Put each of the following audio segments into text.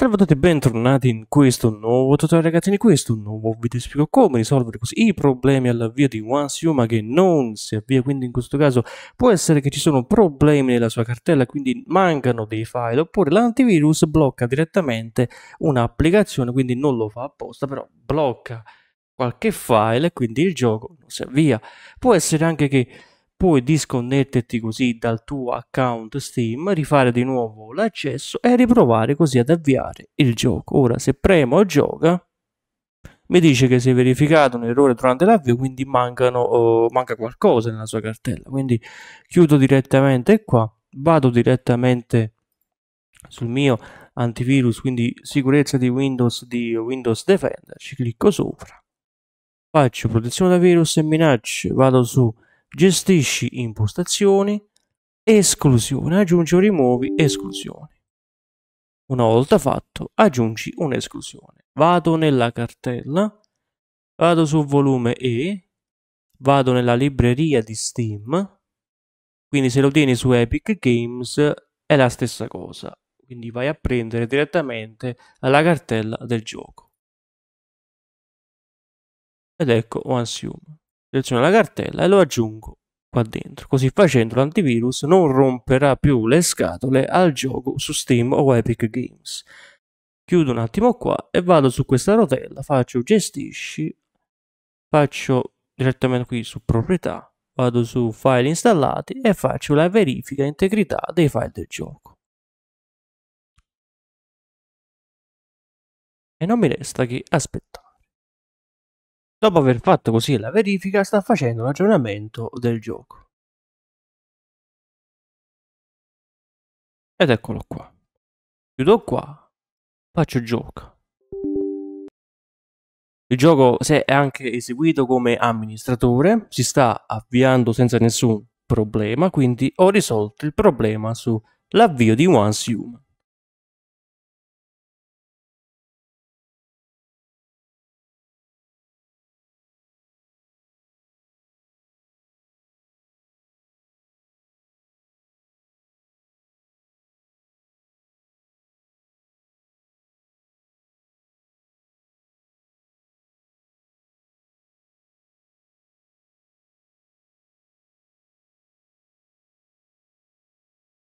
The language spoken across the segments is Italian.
Salve a tutti e bentornati in questo nuovo tutorial ragazzi, in questo nuovo video spiego come risolvere i problemi all'avvio di OneSiuma che non si avvia, quindi in questo caso può essere che ci sono problemi nella sua cartella, quindi mancano dei file, oppure l'antivirus blocca direttamente un'applicazione, quindi non lo fa apposta, però blocca qualche file e quindi il gioco non si avvia. Può essere anche che puoi disconnetterti così dal tuo account Steam, rifare di nuovo l'accesso e riprovare così ad avviare il gioco. Ora se premo gioca mi dice che si è verificato un errore durante l'avvio, quindi mancano, oh, manca qualcosa nella sua cartella. Quindi chiudo direttamente qua, vado direttamente sul mio antivirus, quindi sicurezza di Windows, di Windows Defender, ci clicco sopra, faccio protezione da virus e minacce, vado su gestisci impostazioni, esclusione, aggiungi o rimuovi esclusioni. Una volta fatto, aggiungi un'esclusione. Vado nella cartella, vado sul volume E, vado nella libreria di Steam, quindi se lo tieni su Epic Games è la stessa cosa, quindi vai a prendere direttamente la cartella del gioco. Ed ecco OneSume seleziono la cartella e lo aggiungo qua dentro. Così facendo l'antivirus non romperà più le scatole al gioco su Steam o Epic Games. Chiudo un attimo qua e vado su questa rotella, faccio gestisci, faccio direttamente qui su proprietà, vado su file installati e faccio la verifica integrità dei file del gioco. E non mi resta che aspettare. Dopo aver fatto così la verifica sta facendo l'aggiornamento del gioco. Ed eccolo qua. Chiudo qua, faccio gioco. Il gioco se è anche eseguito come amministratore, si sta avviando senza nessun problema, quindi ho risolto il problema sull'avvio di OneSume.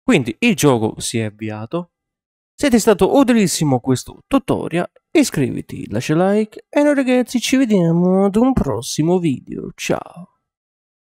Quindi il gioco si è avviato. Se ti è stato utilissimo questo tutorial, iscriviti, lascia like e noi ragazzi ci vediamo ad un prossimo video. Ciao!